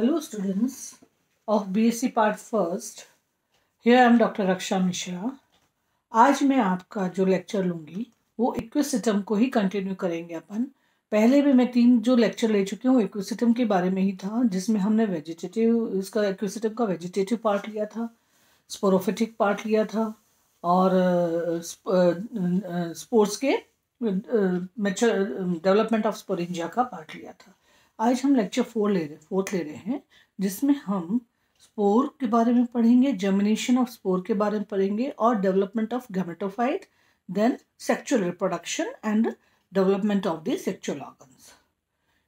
Hello students of BSc Part First. Here I am Dr. Raksha Mishra. आज मैं आपका जो लेक्चर लूँगी वो इक्विसिटम को ही कंटिन्यू करेंगे अपन पहले भी मैं तीन जो लेक्चर ले चुकी हूँ इक्विसिटम के बारे में ही था जिसमें हमने वेजिटेटिव इसका इक्विसिटम का वेजिटेटिव पार्ट लिया था स्पोरोफिटिक पार्ट लिया था और स्पोर्ट्स के डेवलपमेंट ऑफ स्पोरेंजिया का पार्ट लिया था आज हम लेक्चर फोर ले रहे फोर्थ ले रहे हैं जिसमें हम स्पोर के बारे में पढ़ेंगे जर्मिनेशन ऑफ स्पोर के बारे में पढ़ेंगे और development of gametophyte then sexual reproduction and development of the sexual organs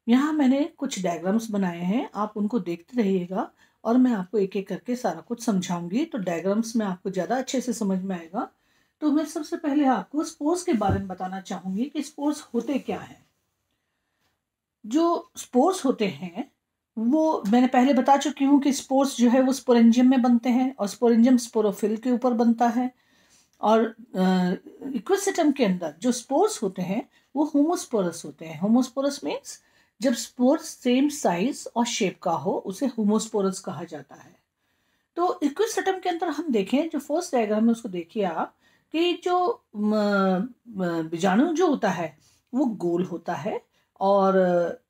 यहाँ मैंने कुछ डायग्राम्स बनाए हैं आप उनको देखते रहिएगा और मैं आपको एक एक करके सारा कुछ समझाऊंगी तो डायग्राम्स में आपको ज़्यादा अच्छे से समझ में आएगा तो मैं सबसे पहले आपको स्पोर्स के बारे में बताना चाहूँगी कि स्पोर्स होते क्या हैं जो स्पोर्स होते हैं वो मैंने पहले बता चुकी हूँ कि स्पोर्स जो है वो स्पोरेंजियम में बनते हैं और स्पोरेंजियम स्पोरोफिल के ऊपर बनता है और इक्विसिटम के अंदर जो स्पोर्स होते हैं वो होमोस्पोरस होते हैं होमोस्पोरस मीन्स जब स्पोर्स सेम साइज और शेप का हो उसे होमोस्पोरस कहा जाता है तो इक्विसिटम के अंदर हम देखें जो फर्स्ट डायग्राम है उसको देखिए आप कि जो बीजाणु जो होता है वो गोल होता है और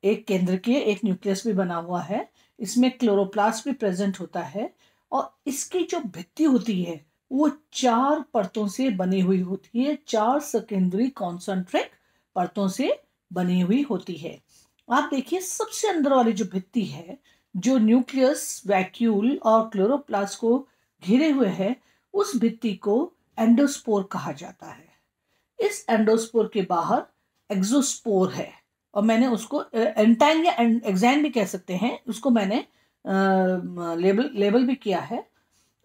एक केंद्र के एक न्यूक्लियस भी बना हुआ है इसमें क्लोरोप्लास्ट भी प्रेजेंट होता है और इसकी जो भित्ति होती है वो चार परतों से बनी हुई होती है चार सेकेंडरी कॉन्सेंट्रिक परतों से बनी हुई होती है आप देखिए सबसे अंदर वाली जो भित्ति है जो न्यूक्लियस वैक्यूल और क्लोरोप्लास्ट को घिरे हुए है उस भित्ति को एंडोस्पोर कहा जाता है इस एंडोस्पोर के बाहर एक्जोस्पोर है और मैंने उसको एंटाइन या एग्जाइन भी कह सकते हैं उसको मैंने लेबल लेबल भी किया है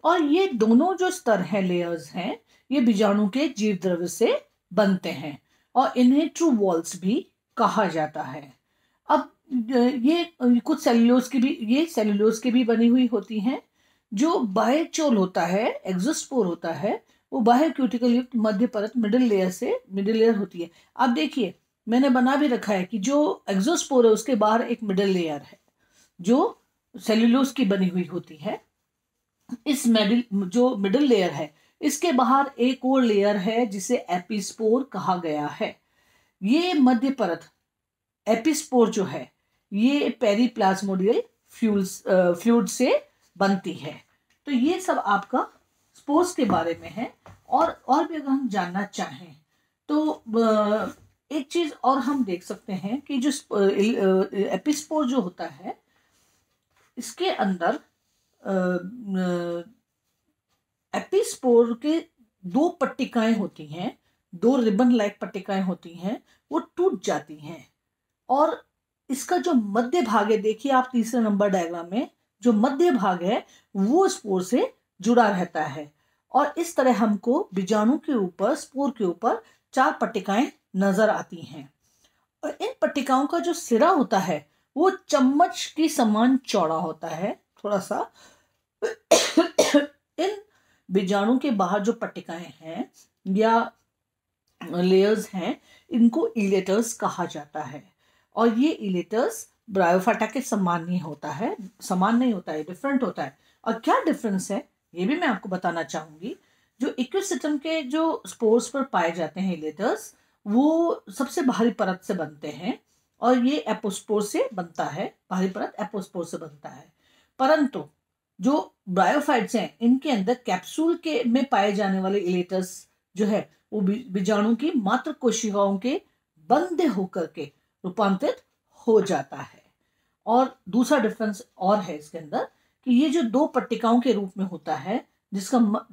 और ये दोनों जो स्तर हैं लेयर्स हैं ये बीजाणु के जीव द्रव्य से बनते हैं और इन्हें ट्रू वॉल्स भी कहा जाता है अब ये कुछ सेलुलोज की भी ये सेलुलोज की भी बनी हुई होती हैं जो बायोचोल होता है एग्जोस्पोर होता है वो बाहर क्यूटिकल युक्त मध्य परत मिडिल लेयर से मिडिल लेयर होती है आप देखिए मैंने बना भी रखा है कि जो एग्जोस्पोर है उसके बाहर एक मिडल लेयर है जो सेल्यूलोस की बनी हुई होती है इस मेडल जो मिडल लेयर है इसके बाहर एक और लेयर है जिसे एपिस्पोर कहा गया है ये मध्य परत एपिस्पोर जो है ये प्लाज्मोडियल फ्यूल्स फ्लूड से बनती है तो ये सब आपका स्पोर्स के बारे में है और और भी अगर हम जानना चाहें तो आ, एक चीज और हम देख सकते हैं कि जो एपिस्पोर जो होता है इसके अंदर एपिस्पोर के दो पट्टिकाएं होती हैं दो रिबन लाइक पट्टिकाएं होती हैं वो टूट जाती हैं और इसका जो मध्य भाग है देखिए आप तीसरे नंबर डायग्राम में जो मध्य भाग है वो स्पोर से जुड़ा रहता है और इस तरह हमको बीजाणु के ऊपर स्पोर के ऊपर चार पट्टिकाएं नज़र आती हैं और इन पट्टिकाओं का जो सिरा होता है वो चम्मच के समान चौड़ा होता है थोड़ा सा इन बीजाणु के बाहर जो पट्टिकाएं हैं या लेयर्स हैं इनको इलेटर्स कहा जाता है और ये इलेटर्स ब्रायोफाटा के समान नहीं होता है समान नहीं होता है डिफरेंट होता है और क्या डिफरेंस है ये भी मैं आपको बताना चाहूंगी जो इक्विसिटम के जो स्पोर्स पर पाए जाते हैं इलेटर्स वो सबसे बाहरी परत से बनते हैं और ये एपोस्पोर से बनता है बाहरी परत एपोस्पोर से बनता है परंतु जो ब्रायोफाइट्स हैं इनके अंदर कैप्सूल के में पाए जाने वाले इलेटर्स जो है वो बीजाणु की मात्र कोशिकाओं के बंद होकर के रूपांतरित हो जाता है और दूसरा डिफरेंस और है इसके अंदर कि ये जो दो पट्टिकाओं के रूप में होता है जिसका म,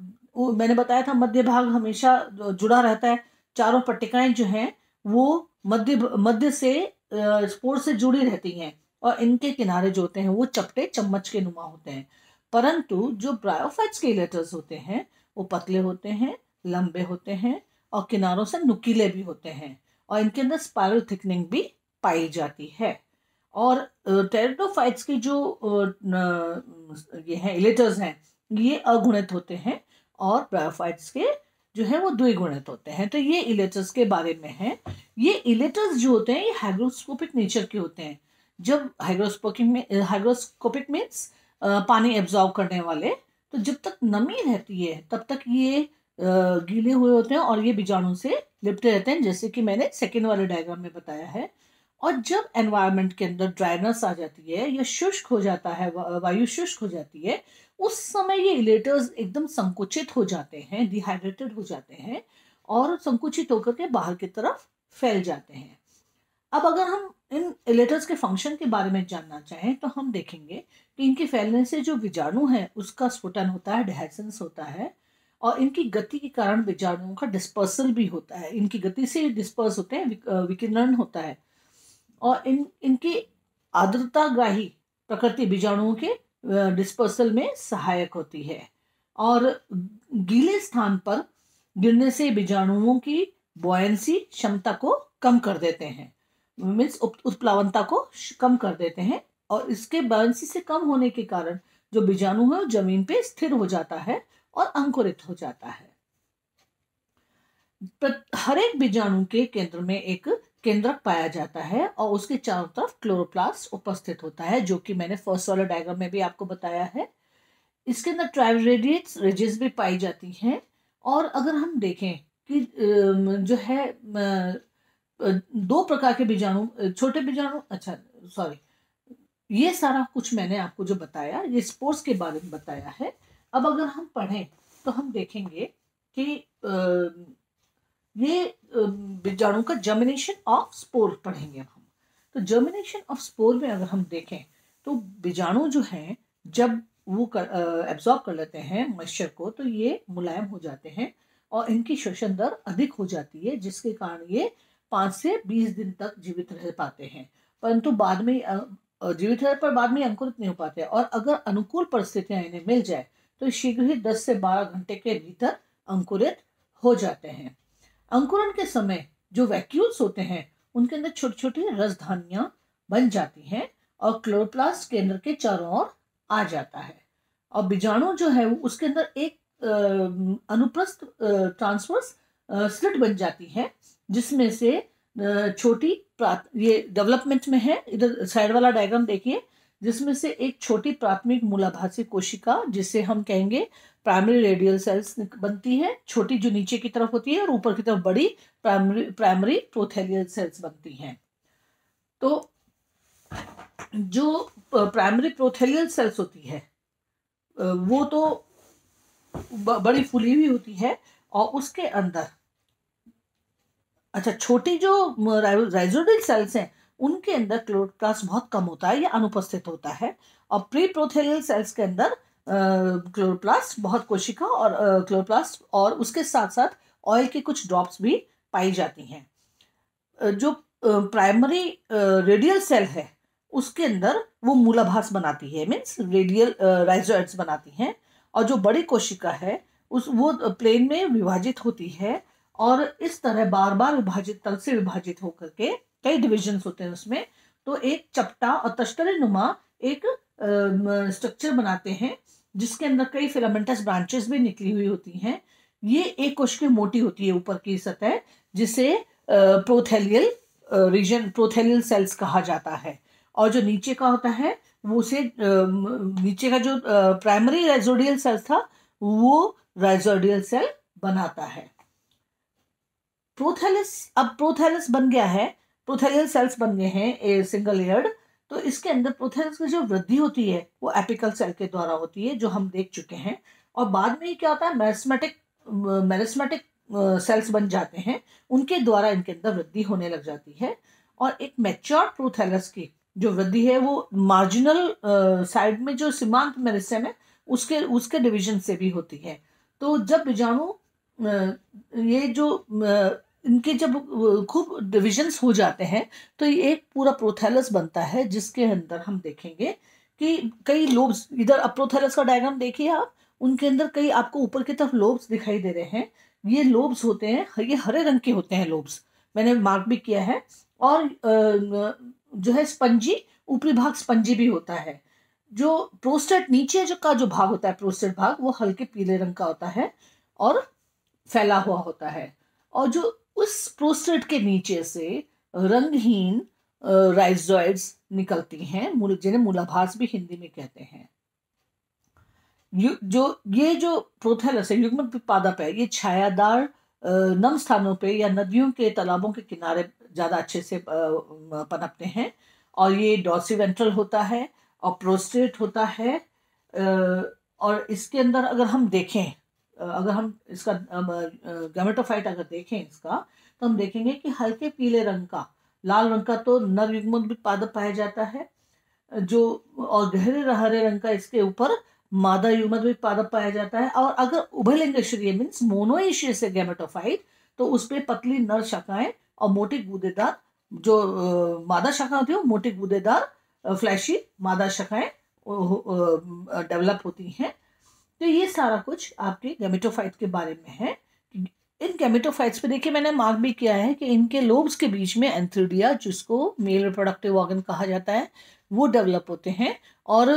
मैंने बताया था मध्य भाग हमेशा जुड़ा रहता है चारों पट्टिकाएं जो हैं वो मध्य मध्य से स्पोर्ट्स से जुड़ी रहती हैं और इनके किनारे जो होते हैं वो चपटे चम्मच के नुमा होते हैं परंतु जो ब्रायोफाइट्स के लेटर्स होते हैं वो पतले होते हैं लंबे होते हैं और किनारों से नुकीले भी होते हैं और इनके अंदर स्पायरल थिकनिंग भी पाई जाती है और टेरिडोफाइट्स के जो ये हैं इलेटर्स हैं ये अगुणित होते हैं और ब्रायोफाइट्स के जो है वो द्विगुणित होते हैं तो ये इलेटर्स के बारे में है ये इलेटर्स जो होते हैं ये हाइग्रोस्कोपिक नेचर के होते हैं जब हाइग्रोस्कोपिक में हाइग्रोस्कोपिक मीन्स पानी एब्जॉर्व करने वाले तो जब तक नमी रहती है तब तक ये गीले हुए होते हैं और ये बीजाणु से लिपटे रहते हैं जैसे कि मैंने सेकेंड वाले डायग्राम में बताया है और जब एनवायरमेंट के अंदर ड्राइनेस आ जाती है या शुष्क हो जाता है वायु शुष्क हो जाती है उस समय ये इलेटर्स एकदम संकुचित हो जाते हैं डिहाइड्रेटेड हो जाते हैं और संकुचित होकर के बाहर की तरफ फैल जाते हैं अब अगर हम इन इलेटर्स के फंक्शन के बारे में जानना चाहें तो हम देखेंगे कि इनके फैलने से जो बीजाणु है उसका स्फुटन होता है डिहेसेंस होता है और इनकी गति के कारण बीजाणुओं का डिस्पर्सल भी होता है इनकी गति से डिस्पर्स होते हैं विकिरण होता है और इन इनकी आर्द्रताग्राही प्रकृति बीजाणुओं के डिस्पर्सल में सहायक होती है और गीले स्थान पर गिरने से बीजाणुओं की बॉयंसी क्षमता को कम कर देते हैं मीन्स उत्प्लावनता को कम कर देते हैं और इसके बॉयंसी से कम होने के कारण जो बीजाणु है वो जमीन पे स्थिर हो जाता है और अंकुरित हो जाता है हर एक बीजाणु के केंद्र में एक केंद्रक पाया जाता है और उसके चारों तरफ क्लोरोप्लास्ट उपस्थित होता है जो कि मैंने फर्स्ट वाला डायग्राम में भी आपको बताया है इसके अंदर ट्राइवरेडिएट्स रिजेस भी पाई जाती हैं और अगर हम देखें कि जो है दो प्रकार के बीजाणु छोटे बीजाणु अच्छा सॉरी ये सारा कुछ मैंने आपको जो बताया ये स्पोर्ट्स के बारे में बताया है अब अगर हम पढ़ें तो हम देखेंगे कि ये बीजाणु का जर्मिनेशन ऑफ स्पोर पढ़ेंगे हम तो जर्मिनेशन ऑफ स्पोर में अगर हम देखें तो बीजाणु जो हैं जब वो कर एब्जॉर्ब कर लेते हैं मॉइस्चर को तो ये मुलायम हो जाते हैं और इनकी श्वसन दर अधिक हो जाती है जिसके कारण ये पाँच से बीस दिन तक जीवित रह पाते हैं परंतु बाद में जीवित रह पर बाद में अंकुरित नहीं हो पाते और अगर अनुकूल परिस्थितियां इन्हें मिल जाए तो शीघ्र ही दस से बारह घंटे के भीतर अंकुरित हो जाते हैं अंकुरण के समय जो वैक्यूल्स होते हैं उनके अंदर छोटी छोटी रसधानियां बन जाती हैं और क्लोरोप्लास्ट केंद्र के चारों ओर आ जाता है और बीजाणु जो है उसके अंदर एक अनुप्रस्थ ट्रांसवर्स स्लिट बन जाती है जिसमें से छोटी ये डेवलपमेंट में है इधर साइड वाला डायग्राम देखिए जिसमें से एक छोटी प्राथमिक मूलाभासी कोशिका जिसे हम कहेंगे प्राइमरी रेडियल सेल्स बनती है छोटी जो नीचे की तरफ होती है और ऊपर की तरफ बड़ी प्राइमरी प्राइमरी प्रोथेलियल सेल्स बनती हैं तो जो प्राइमरी प्रोथेलियल सेल्स होती है वो तो बड़ी फुली हुई होती है और उसके अंदर अच्छा छोटी जो राइजोडियल सेल्स हैं उनके अंदर क्लोरोप्लास्ट बहुत कम होता है या अनुपस्थित होता है और प्री प्रोथेलियल सेल्स के अंदर क्लोरोप्लास्ट बहुत कोशिका और क्लोरोप्लास्ट और उसके साथ साथ ऑयल के कुछ ड्रॉप्स भी पाई जाती हैं जो प्राइमरी रेडियल सेल है उसके अंदर वो मूलाभास बनाती है मीन्स रेडियल राइजोइड्स बनाती हैं और जो बड़ी कोशिका है उस वो प्लेन में विभाजित होती है और इस तरह बार बार विभाजित तल से विभाजित होकर के कई डिविजन होते हैं उसमें तो एक चपटा और तश्तरे नुमा एक स्ट्रक्चर बनाते हैं जिसके अंदर कई फिलामेंटस ब्रांचेस भी निकली हुई होती हैं ये एक कोशिकीय मोटी होती है ऊपर की सतह जिसे प्रोथेलियल रीजन प्रोथेलियल सेल्स कहा जाता है और जो नीचे का होता है वो उसे नीचे का जो प्राइमरी राइजोडियल सेल था वो राइजोडियल सेल बनाता है प्रोथेलिस अब प्रोथेलिस बन गया है प्रोथेरियल सेल्स बन गए हैं सिंगल एयर्ड तो इसके अंदर प्रोथेरियस की जो वृद्धि होती है वो एपिकल सेल के द्वारा होती है जो हम देख चुके हैं और बाद में क्या होता है मैरस्मेटिक मैरस्मेटिक सेल्स बन जाते हैं उनके द्वारा इनके अंदर वृद्धि होने लग जाती है और एक मैच्योर प्रोथेलस की जो वृद्धि है वो मार्जिनल साइड में जो सीमांत मेरिस्टम है उसके उसके डिवीजन से भी होती है तो जब बीजाणु ये जो इनके जब खूब डिविजन्स हो जाते हैं तो ये एक पूरा प्रोथेलस बनता है जिसके अंदर हम देखेंगे कि कई लोब्स इधर अप्रोथेलस का डायग्राम देखिए आप उनके अंदर कई आपको ऊपर की तरफ लोब्स दिखाई दे रहे हैं ये लोब्स होते हैं ये हरे रंग के होते हैं लोब्स मैंने मार्क भी किया है और जो है स्पंजी ऊपरी भाग स्पंजी भी होता है जो प्रोस्टेट नीचे जो का जो भाग होता है प्रोस्टेट भाग वो हल्के पीले रंग का होता है और फैला हुआ होता है और जो उस प्रोस्टेट के नीचे से रंगहीन राइजॉइड्स निकलती हैं जिन्हें मूलाभास भी हिंदी में कहते हैं जो ये जो प्रोथेलस है युग्म पादप है ये छायादार नम स्थानों पे या नदियों के तालाबों के किनारे ज़्यादा अच्छे से पनपते हैं और ये डॉसिवेंट्रल होता है और प्रोस्टेट होता है और इसके अंदर अगर हम देखें अगर हम इसका गैमेटोफाइट अगर देखें इसका तो हम देखेंगे कि हल्के पीले रंग का लाल रंग का तो नर पादप पाया जाता है जो और गहरे हरे रंग का इसके ऊपर मादा पादप पाया जाता है और अगर उभयलिंगेश्वरीय मीन्स मोनोएशिय से गैमेटोफाइट तो उसपे पतली नर शाखाएं और मोटी गुदेदार जो मादा शाखा होती है वो मोटी गुदेदार फ्लैशी मादा शाखाएं डेवलप होती हैं तो ये सारा कुछ आपके गेमिटोफाइट के बारे में है इन गैमेटोफाइट्स पे देखिए मैंने मार्क भी किया है कि इनके लोब्स के बीच में एंथ्रीडिया जिसको मेल रिप्रोडक्टिव ऑर्गन कहा जाता है वो डेवलप होते हैं और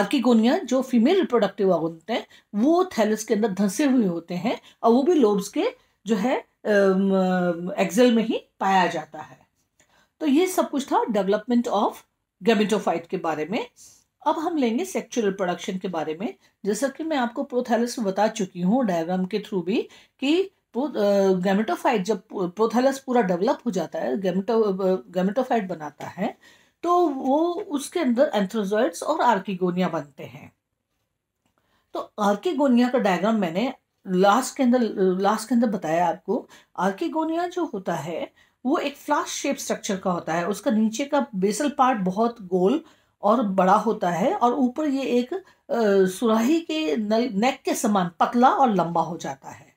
आर्किगोनिया जो फीमेल रिप्रोडक्टिव ऑर्गन होते हैं वो थैलस के अंदर धंसे हुए होते हैं और वो भी लोब्स के जो है एक्सेल में ही पाया जाता है तो ये सब कुछ था डेवलपमेंट ऑफ गेमिटोफाइट के बारे में अब हम लेंगे सेक्चुअल प्रोडक्शन के बारे में जैसा कि मैं आपको प्रोथैलस में बता चुकी हूँ डायग्राम के थ्रू भी कि गैमेटोफाइट जब प्रोथैलस पूरा डेवलप हो जाता है गैमेटो गैमेटोफाइट बनाता है तो वो उसके अंदर एंथ्रोजॉइड्स और आर्किगोनिया बनते हैं तो आर्किगोनिया का डायग्राम मैंने लास्ट के अंदर लास्ट के अंदर बताया आपको आर्किगोनिया जो होता है वो एक फ्लास शेप स्ट्रक्चर का होता है उसका नीचे का बेसल पार्ट बहुत गोल और बड़ा होता है और ऊपर ये एक सुराही के नल नेक के समान पतला और लंबा हो जाता है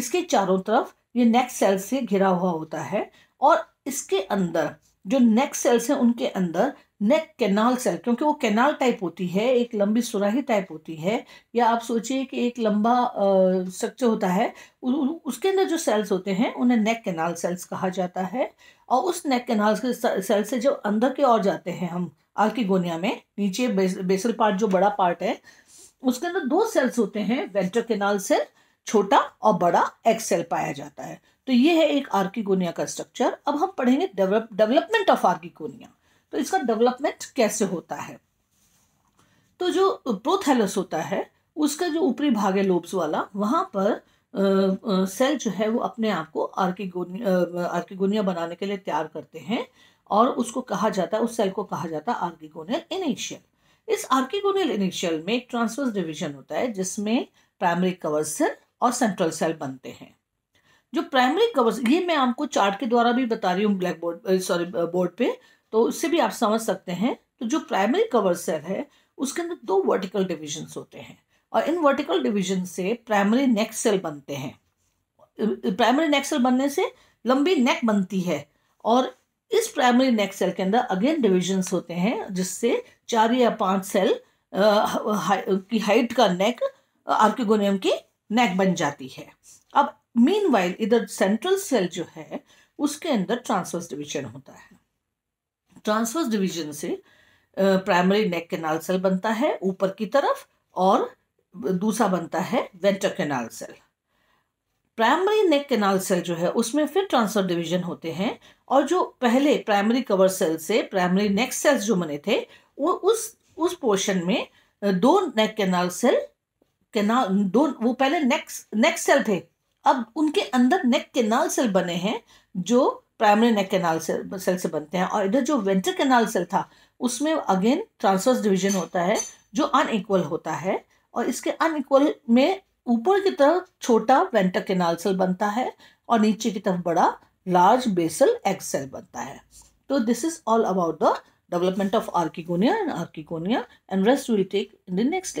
इसके चारों तरफ ये नेक सेल से घिरा हुआ होता है और इसके अंदर जो नेक सेल्स हैं उनके अंदर नेक कैनाल सेल क्योंकि वो कैनाल टाइप होती है एक लंबी सुराही टाइप होती है या आप सोचिए कि एक लंबा स्ट्रक्चर होता है उसके अंदर जो सेल्स होते हैं उन्हें नेक कैनाल सेल्स कहा जाता है और उस नेक कैनाल सेल से जब अंदर के ओर जाते हैं हम आल्किगोनिया में नीचे बेसल पार्ट जो बड़ा पार्ट है उसके अंदर दो सेल्स होते हैं वेंट्रल कैनाल सेल छोटा और बड़ा एक्सेल पाया जाता है तो ये है एक आर्किगोनिया का स्ट्रक्चर अब हम पढ़ेंगे डेवलपमेंट ऑफ आर्किगोनिया तो इसका डेवलपमेंट कैसे होता है तो जो प्रोथेलस होता है उसका जो ऊपरी भाग है लोब्स वाला वहां पर सेल जो है वो अपने आप को आर्किगोनिया आर्किगोनिया बनाने के लिए तैयार करते हैं और उसको कहा जाता है उस सेल को कहा जाता है आर्किगोनियल इनिशियल इस आर्किगोनियल इनिशियल में एक ट्रांसवर्स डिवीजन होता है जिसमें प्राइमरी कवर सेल और सेंट्रल सेल बनते हैं जो प्राइमरी कवर्स ये मैं आपको चार्ट के द्वारा भी बता रही हूँ ब्लैक बोर्ड सॉरी बोर्ड पे तो उससे भी आप समझ सकते हैं तो जो प्राइमरी कवर सेल है उसके अंदर दो वर्टिकल डिविजन्स होते हैं और इन वर्टिकल डिविजन से प्राइमरी नेक सेल बनते हैं प्राइमरी नेक सेल बनने से लंबी नेक बनती है और इस प्राइमरी नेक सेल के अंदर अगेन डिविजन्स होते हैं जिससे चार या पांच सेल आ, की हाइट का नेक आर्किगोनियम की नेक बन जाती है अब मीन वाइल इधर सेंट्रल सेल जो है उसके अंदर ट्रांसवर्स डिवीजन होता है ट्रांसवर्स डिवीजन से प्राइमरी नेक कैनाल सेल बनता है ऊपर की तरफ और दूसरा बनता है venter canal cell primary neck canal cell जो है उसमें फिर ट्रांसफर डिवीजन होते हैं और जो पहले प्राइमरी कवर सेल से प्राइमरी नेक सेल्स जो बने थे वो उस उस पोर्शन में दो नेक कैनाल सेल कैनाल दो वो पहले नेक नेक सेल थे अब उनके अंदर नेक केनाल सेल बने हैं जो primary neck canal cell cell से बनते हैं और इधर जो वेंट्रल केनाल सेल था उसमें अगेन ट्रांसवर्स डिवीजन होता है जो अनइक्वल होता है और इसके अनइक्वल में ऊपर की तरफ छोटा वेंटर केनाल सेल बनता है और नीचे की तरफ बड़ा लार्ज बेसल एक्स सेल बनता है तो this is all about the development of archegonia and archegonia and rest will take in the next